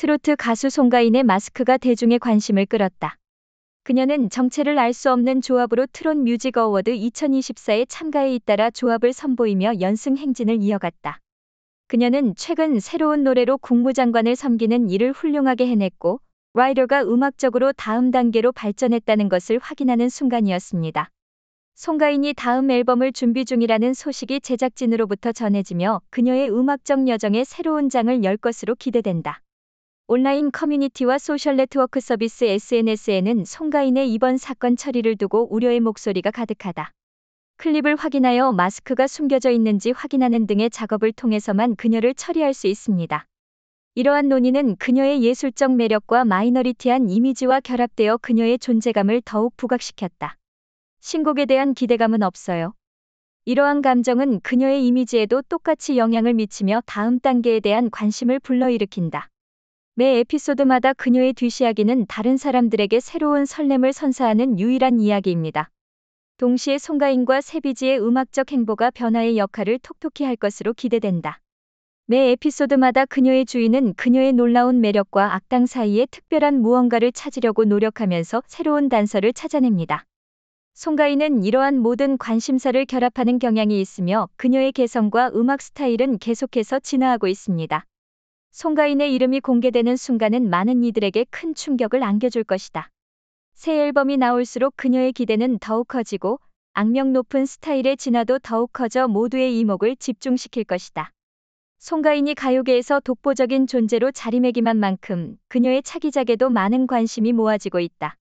트로트 가수 송가인의 마스크가 대중의 관심을 끌었다. 그녀는 정체를 알 수 없는 조합으로 트롯 뮤직 어워드 2024에 참가해 잇따라 조합을 선보이며 연승 행진을 이어갔다. 그녀는 최근 새로운 노래로 국무장관을 섬기는 일을 훌륭하게 해냈고 라이더가 음악적으로 다음 단계로 발전했다는 것을 확인하는 순간이었습니다. 송가인이 다음 앨범을 준비 중이라는 소식이 제작진으로부터 전해지며 그녀의 음악적 여정에 새로운 장을 열 것으로 기대된다. 온라인 커뮤니티와 소셜네트워크 서비스 SNS에는 송가인의 이번 사건 처리를 두고 우려의 목소리가 가득하다. 클립을 확인하여 마스크가 숨겨져 있는지 확인하는 등의 작업을 통해서만 그녀를 처리할 수 있습니다. 이러한 논의는 그녀의 예술적 매력과 마이너리티한 이미지와 결합되어 그녀의 존재감을 더욱 부각시켰다. 신곡에 대한 기대감은 없어요. 이러한 감정은 그녀의 이미지에도 똑같이 영향을 미치며 다음 단계에 대한 관심을 불러일으킨다. 매 에피소드마다 그녀의 뒤시야기는 다른 사람들에게 새로운 설렘을 선사하는 유일한 이야기입니다. 동시에 송가인과 세비지의 음악적 행보가 변화의 역할을 톡톡히 할 것으로 기대된다. 매 에피소드마다 그녀의 주인은 그녀의 놀라운 매력과 악당 사이의 특별한 무언가를 찾으려고 노력하면서 새로운 단서를 찾아냅니다. 송가인은 이러한 모든 관심사를 결합하는 경향이 있으며 그녀의 개성과 음악 스타일은 계속해서 진화하고 있습니다. 송가인의 이름이 공개되는 순간은 많은 이들에게 큰 충격을 안겨줄 것이다. 새 앨범이 나올수록 그녀의 기대는 더욱 커지고 악명 높은 스타일의 진화도 더욱 커져 모두의 이목을 집중시킬 것이다. 송가인이 가요계에서 독보적인 존재로 자리매김한 만큼 그녀의 차기작에도 많은 관심이 모아지고 있다.